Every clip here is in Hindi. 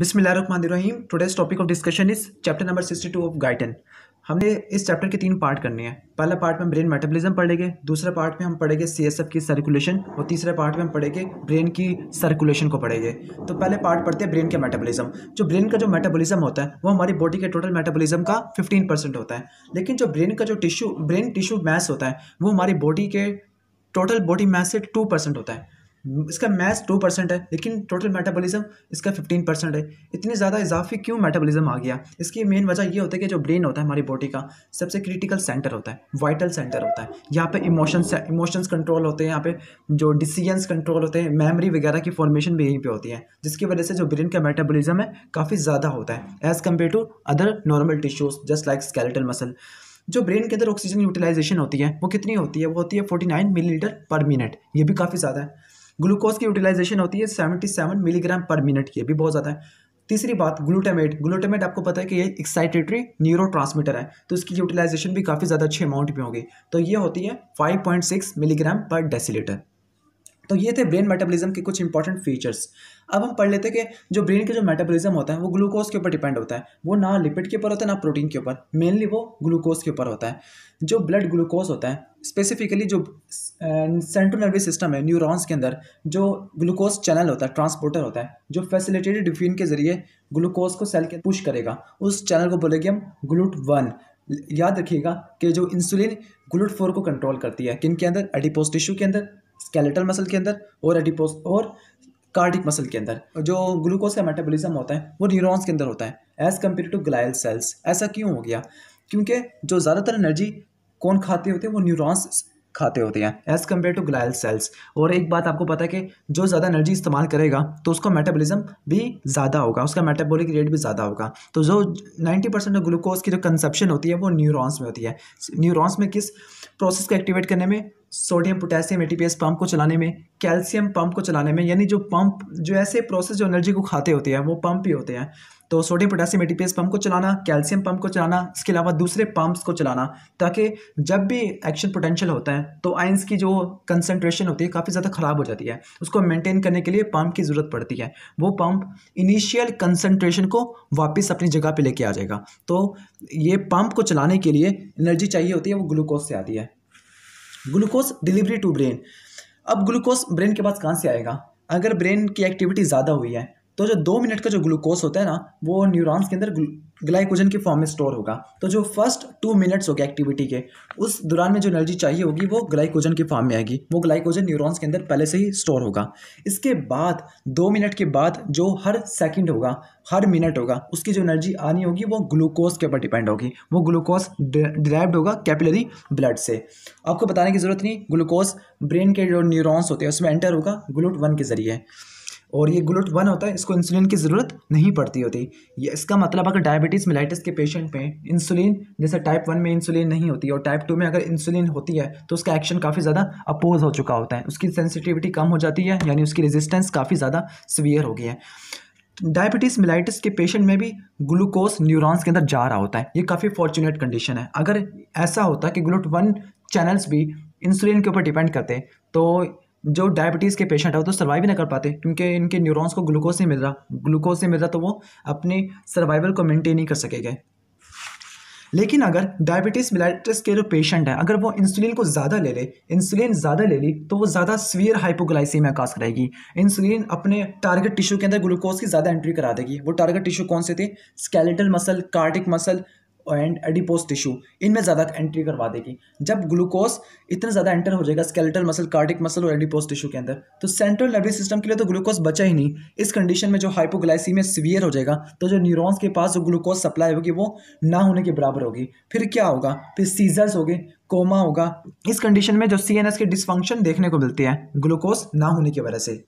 बिस्मिल्लाहिर्रहमानिर्रहीम today's topic of discussion is chapter number sixty two of Guyton हमने इस चैप्टर के तीन पार्ट करने हैं पहला पार्ट में ब्रेन मेटाबॉलिज्म पढ़ेंगे दूसरा पार्ट में हम पढ़ेंगे सी एस एफ की सर्कुलेशन और तीसरे पार्ट में हम पढ़ेंगे ब्रेन की सर्कुलेशन को पढ़ेंगे तो पहले पार्ट पढ़ते हैं ब्रेन के मेटाबॉलिज्म जो ब्रेन का जो मेटाबॉलिज्म होता है वो हमारी बॉडी के टोटल मेटाबॉलिज्म का फिफ्टीन परसेंट होता है लेकिन जो ब्रेन का जो टिश्यू ब्रेन टिश्यू मैस होता है वो हमारी बॉडी के टोटल बॉडी मैस से टू परसेंट होता है इसका मैथ टू परसेंट है लेकिन टोटल मेटाबॉलिज्म इसका फिफ्टीन परसेंट है इतनी ज़्यादा इजाफी क्यों मेटाबॉलिज्म आ गया इसकी मेन वजह ये होता है कि जो ब्रेन होता है हमारी बॉडी का सबसे क्रिटिकल सेंटर होता है वाइटल सेंटर होता है यहाँ पे इमोशंस इमोशंस कंट्रोल होते हैं यहाँ पे जो डिसीजंस कंट्रोल होते हैं मेमरी वगैरह की फॉर्मेशन भी यहीं पर होती है जिसकी वजह से जो ब्रेन का मेटाबोलिज्म है काफ़ी ज़्यादा होता है as compared to other normal tissues just like skeletal muscle जो ब्रेन के अंदर ऑक्सीजन यूटिलाइजेशन होती है वो कितनी होती है वो होती है 49 मिलीलीटर पर मिनट ये भी काफ़ी ज़्यादा है ग्लूकोज की यूटिलाइजेशन होती है seventy seven milligram per minute की भी बहुत ज़्यादा है तीसरी बात ग्लूटामेट ग्लूटामेट आपको पता है कि ये एक्साइटेटरी न्यूरो है तो इसकी यूटिलाइजेशन भी काफ़ी ज़्यादा अच्छे अमाउंट में होगी तो ये होती है 5.6 मिलीग्राम पर डेसीलीटर तो ये थे ब्रेन मेटाबॉलिज्म के कुछ इंपॉर्टेंट फीचर्स अब हम पढ़ लेते हैं कि जो ब्रेन के जो मेटाबॉलिज्म होता है वो ग्लूकोज के ऊपर डिपेंड होता है वो ना लिपिड के ऊपर होता है ना प्रोटीन के ऊपर मेनली वो ग्लूकोज के ऊपर होता है जो ब्लड ग्लूकोज होता है स्पेसिफिकली जो सेंट्रल नर्वस सिस्टम है न्यूरॉन्स के अंदर जो ग्लूकोज चैनल होता है ट्रांसपोर्टर होता है जो फैसिलिटेटेड डिफ्यून के जरिए ग्लूकोज को सेल के पुश करेगा उस चैनल को बोलेगी हम ग्लूट वन याद रखिएगा कि जो इंसुलिन ग्लूट फोर को कंट्रोल करती है किन के अंदर एडिपोज टिश्यू के अंदर स्केलेटल मसल के अंदर और एडिपोस और कार्डिक मसल के अंदर जो ग्लूकोज का मेटाबॉलिज्म होता है वो न्यूरॉन्स के अंदर होता है as compared to glial cells ऐसा क्यों हो गया क्योंकि जो ज़्यादातर एनर्जी कौन खाते होते हैं वो न्यूरॉन्स खाते होते हैं as compared to glial cells और एक बात आपको पता है कि जो ज़्यादा एनर्जी इस्तेमाल करेगा तो उसका मेटाबॉलिज्म भी ज़्यादा होगा उसका मेटाबॉलिक रेट भी ज़्यादा होगा तो जो नाइन्टी परसेंट ग्लूकोज की जो कंसप्शन होती है वो न्यूरॉन्स में होती है न्यूरॉन्स में किस प्रोसेस को एक्टिवेट करने में सोडियम पोटेशियम एटीपीएस पंप को चलाने में कैल्शियम पंप को चलाने में यानी जो पंप जो ऐसे प्रोसेस जो एनर्जी को खाते होते हैं वो पंप ही होते हैं तो सोडियम पोटेशियम एटीपीएस पंप को चलाना कैल्शियम पंप को चलाना इसके अलावा दूसरे पंप्स को चलाना ताकि जब भी एक्शन पोटेंशियल होता है तो आइंस की जो कंसनट्रेशन होती है काफ़ी ज़्यादा ख़राब हो जाती है उसको मेनटेन करने के लिए पम्प की ज़रूरत पड़ती है वो पम्प इनिशियल कंसनट्रेशन को वापस अपनी जगह पर लेके आ जाएगा तो ये पम्प को चलाने के लिए एनर्जी चाहिए होती है वो ग्लूकोज से आती है ग्लूकोज डिलीवरी टू ब्रेन अब ग्लूकोज ब्रेन के पास कहाँ से आएगा अगर ब्रेन की एक्टिविटी ज़्यादा हुई है तो जो दो मिनट का जो ग्लूकोज होता है ना वो न्यूरॉन्स के अंदर ग्लाइकोजन के फॉर्म में स्टोर होगा तो जो फर्स्ट टू मिनट्स हो गए एक्टिविटी के उस दौरान में जो एनर्जी चाहिए होगी वो ग्लाइकोजन के फॉर्म में आएगी वो ग्लाइकोजन न्यूरॉन्स के अंदर पहले से ही स्टोर होगा इसके बाद दो मिनट के बाद जो हर सेकेंड होगा हर मिनट होगा उसकी जो एनर्जी आनी होगी वो ग्लूकोज के ऊपर डिपेंड होगी वो ग्लूकोज डिराइव्ड होगा कैपिलरी ब्लड से आपको बताने की ज़रूरत नहीं ग्लूकोज ब्रेन के जो न्यूरॉन्स होते हैं उसमें एंटर होगा ग्लूट वन के ज़रिए और ये ग्लूट वन होता है इसको इंसुलिन की ज़रूरत नहीं पड़ती होती ये इसका मतलब अगर डायबिटीज़ मिलाइटिस के पेशेंट में इंसुलिन जैसे टाइप वन में इंसुलिन नहीं होती और टाइप टू में अगर इंसुलिन होती है तो उसका एक्शन काफ़ी ज़्यादा अपोज हो चुका होता है उसकी सेंसिटिविटी कम हो जाती है यानी उसकी रेजिस्टेंस काफ़ी ज़्यादा सीवियर हो गई है डायबिटीज़ मिलाइटिस के पेशेंट में भी ग्लूकोज न्यूरॉन्स के अंदर जा रहा होता है ये काफ़ी फॉर्चुनेट कंडीशन है अगर ऐसा होता कि ग्लूट वन चैनल्स भी इंसुलिन के ऊपर डिपेंड करते तो जो डायबिटीज़ के पेशेंट है वो तो सर्वाइव ही ना कर पाते क्योंकि इनके न्यूरॉन्स को ग्लूकोज नहीं मिल रहा ग्लूकोज नहीं मिल रहा तो वो अपने सर्वाइवल को मेंटेन नहीं कर सकेंगे लेकिन अगर डायबिटीज़ मिलाइटिस के जो पेशेंट हैं अगर वो इंसुलिन को ज़्यादा ले ले इंसुलिन ज़्यादा ले ली तो वो ज़्यादा हाइपोग्लाइसी में काज करेगी इंसुलिन अपने टारगेट टिश्यू के अंदर ग्लूकोज की ज़्यादा एंट्री करा देगी वो टारगेट टिशू कौन से थे skeletal muscle cardiac muscle and adipose tissue इनमें ज़्यादा एंट्री करवा देगी जब ग्लूकोज इतना ज़्यादा एंटर हो जाएगा स्केलेटल मसल कार्डिक मसल और एडिपोज टिश्यू के अंदर तो सेंट्रल नर्वस सिस्टम के लिए तो ग्लूकोज बचा ही नहीं इस कंडीशन में जो में सीवियर हो जाएगा तो जो न्यूरोन्स के पास जो ग्लूकोज सप्लाई होगी वो ना होने के बराबर होगी फिर क्या होगा फिर सीजर्स हो कोमा होगा इस कंडीशन में जो सी के डिसफंक्शन देखने को मिलते हैं ग्लूकोज ना होने की वजह से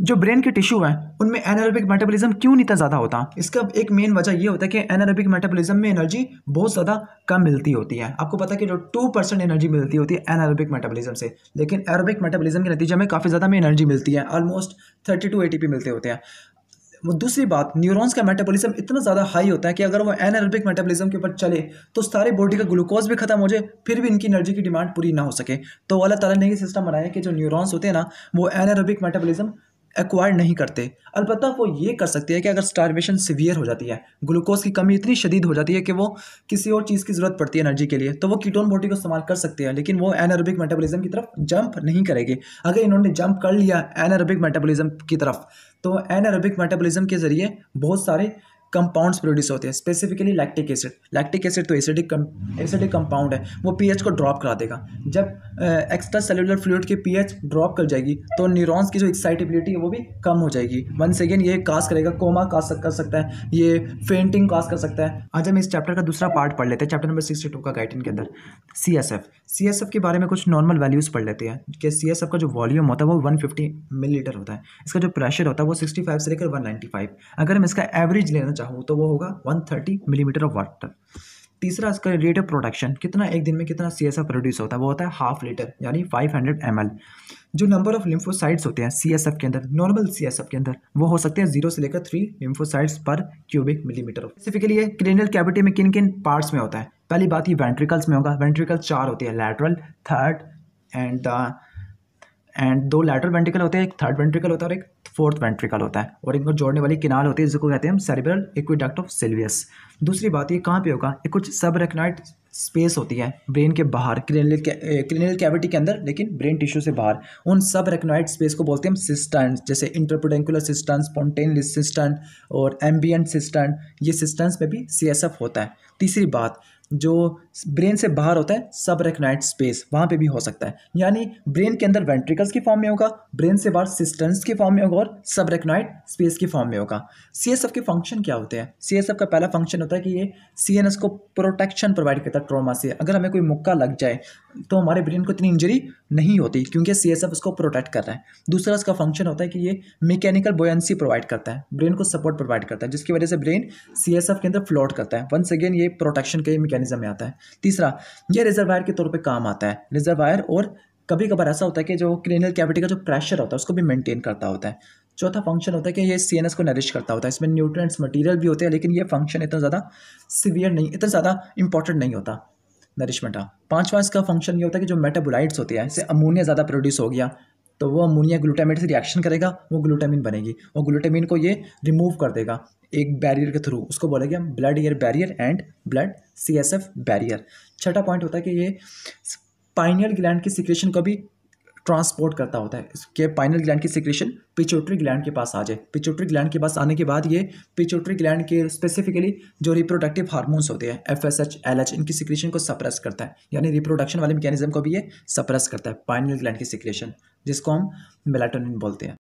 जो ब्रेन के टिश्यू हैं उनमें एनारोबिक मेटाबॉलिज्म क्यों नहीं इतना ज़्यादा होता इसका एक मेन वजह ये होता है कि एनारोबिक मेटाबॉलिज्म में एनर्जी बहुत ज़्यादा कम मिलती होती है आपको पता है कि जो टू परसेंट एनर्जी मिलती होती है एनारोबिक मेटाबॉलिज्म से लेकिन एरोबिक मेटाबॉलिज्म के नतीजे में काफ़ी ज़्यादा में एनर्जी मिलती है ऑलमोस्ट थर्टी टू एटीपी मिलते होते हैं दूसरी बात न्यूरॉन्स का मेटाबॉलिज्म इतना ज़्यादा हाई होता है कि अगर वो एनारोबिक मेटाबॉलिज्म के ऊपर चले तो सारे बॉडी का ग्लूकोज भी खत्म हो जाए फिर भी इनकी एनर्जी की डिमांड पूरी ना हो सके तो अल्लाह ताला ने ये सिस्टम बनाया कि जो न्यूरॉन्स होते हैं ना वो एनारोबिक मेटाबॉलिज्म एक्वायर नहीं करते अलबत् वो ये कर सकती है कि अगर स्टारवेशन सिवियर हो जाती है ग्लूकोज की कमी इतनी शदीद हो जाती है कि वो किसी और चीज़ की ज़रूरत पड़ती है एनर्जी के लिए तो वो कीटोन बॉडी को इस्तेमाल कर सकते हैं लेकिन वो एनरबिक मेटाबॉलिज्म की तरफ जंप नहीं करेगी अगर इन्होंने जंप कर लिया एनरबिक मेटाबॉलिज्म की तरफ तो एनरबिक मेटाबॉलिज्म के ज़रिए बहुत सारे कंपाउंड्स प्रोड्यूस होते हैं specifically lactic acid lactic acid तो एसिडिक एसिडिक कंपाउंड है वो पीएच को ड्रॉप करा देगा जब एक्स्ट्रा सेलुलर फ्लूड की पीएच ड्रॉप कर जाएगी तो न्यूरॉन्स की जो एक्साइटेबिलिटी है वो भी कम हो जाएगी वंस अगेन ये कास करेगा कोमा कास कर सकता है ये फेंटिंग कास कर सकता है आज हम इस चैप्टर का दूसरा पार्ट पढ़ लेते हैं चैप्टर नंबर सिक्सटी टू का गाइडिन के अंदर C S F C S F के बारे में कुछ नॉर्मल वैल्यूज़ पढ़ लेते हैं कि सी एस एफ का जो वॉल्यूम होता है वो वन फिफ्टी मिलीलीटर होता है इसका जो प्रेशर होता है वो सिक्सटी फाइव से लेकर वन नाइन्टी फाइव अगर हम इसका एवरेज लेना चाहूँ तो वो होगा 130 थर्टी मिलीमीटर ऑफ वाटर तीसरा इसका रेट ऑफ प्रोडक्शन कितना एक दिन में कितना सी प्रोड्यूस होता है वो होता है हाफ लीटर यानी 500 हंड्रेड जो नंबर ऑफ लिम्फोसाइड्स होते हैं सी के अंदर नॉर्मल सी के अंदर वो हो सकते हैं जीरो से लेकर three lymphocytes per cubic millimetre specifically ये क्रेनियल कैविटी में किन किन पार्ट्स में होता है पहली बात ये वेंट्रिकल्स में होगा वेंट्रिकल चार होती है लेटरल थर्ड एंड एंड दो लेटर वेंट्रिकल होते हैं एक थर्ड वेंट्रिकल होता है और एक फोर्थ वेंट्रिकल होता है और इनको जोड़ने वाली किनाल होती है जिसको कहते हैं हम सेरिब्रल इक्विडक्ट ऑफ सिल्वियस दूसरी बात ये कहाँ पे होगा ये कुछ सब रेकनाइट स्पेस होती है ब्रेन के बाहर क्रिनल क्रिनल कैविटी के अंदर लेकिन ब्रेन टिश्यू से बाहर उन सब रेकनाइट स्पेस को बोलते हैं हम सिस्टन जैसे इंटरपोडेंकुलर सिस्टन स्पॉन्टेनलिस सिस्टन और एम्बियन सिस्टन ये सिस्टन्स में भी सी होता है तीसरी बात जो ब्रेन से बाहर होता है सब रेकनाइट स्पेस वहाँ पे भी हो सकता है यानी ब्रेन के अंदर वेंट्रिकल्स के फॉर्म में होगा ब्रेन से बाहर सिस्टम्स के फॉर्म में होगा और सब रेकनाइट स्पेस के फॉर्म में होगा सी के फंक्शन क्या होते हैं सी का पहला फंक्शन होता है कि ये सी को प्रोटेक्शन प्रोवाइड करता है ट्रोमा से अगर हमें कोई मुक्का लग जाए तो हमारे ब्रेन को इतनी इंजरी नहीं होती क्योंकि सी उसको प्रोटेक्ट कर रहा है दूसरा इसका फंक्शन होता है कि ये मैकेनिकल बोयंसी प्रोवाइड करता है ब्रेन को सपोर्ट प्रोवाइड करता है जिसकी वजह से ब्रेन सी के अंदर फ्लोट करता है वंस अगेन ये प्रोटेक्शन के मैकेनिज्म में आता है तीसरा ये रिजर्वायर के तौर पर काम आता है रिजर्वायर और कभी कभार ऐसा होता है कि जो क्रेनियल कैविटी का जो प्रेशर होता है उसको भी मेंटेन करता होता है चौथा फंक्शन होता है कि ये सी को नरिश करता होता है इसमें न्यूट्रिएंट्स मटेरियल भी होते हैं लेकिन ये फंक्शन इतना ज़्यादा सीवियर नहीं इतना ज़्यादा इंपॉर्टेंट नहीं होता नरिशमेंट का पाँचवा इसका फंक्शन ये होता है कि जो मेटाबोलाइट्स होते हैं जैसे अमोनिया ज़्यादा प्रोड्यूस हो गया तो वो अमोनिया ग्लूटामेट से रिएक्शन करेगा वो ग्लूटामिन बनेगी और ग्लूटामिन को ये रिमूव कर देगा एक बैरियर के थ्रू उसको बोलेंगे हम ब्लड ईयर barrier and blood C S F barrier छठा पॉइंट होता है कि ये पाइनियल ग्लैंड की सिक्रेशन को भी ट्रांसपोर्ट करता होता है इसके पाइनल ग्लैंड की सिक्रेशन पिचोट्री ग्लैंड के पास आ जाए पिचोट्री ग्लैंड के पास आने के बाद ये पिचोट्री ग्लैंड के स्पेसिफिकली जो रिप्रोडक्टिव हार्मोन्स होते हैं F S H L H इनकी सिक्रेशन को सप्रेस करता है यानी रिप्रोडक्शन वाले मैकेनिज्म को भी ये सप्रेस करता है पाइनल ग्लैंड की सिक्रेशन जिसको हम मेलाटोनिन बोलते हैं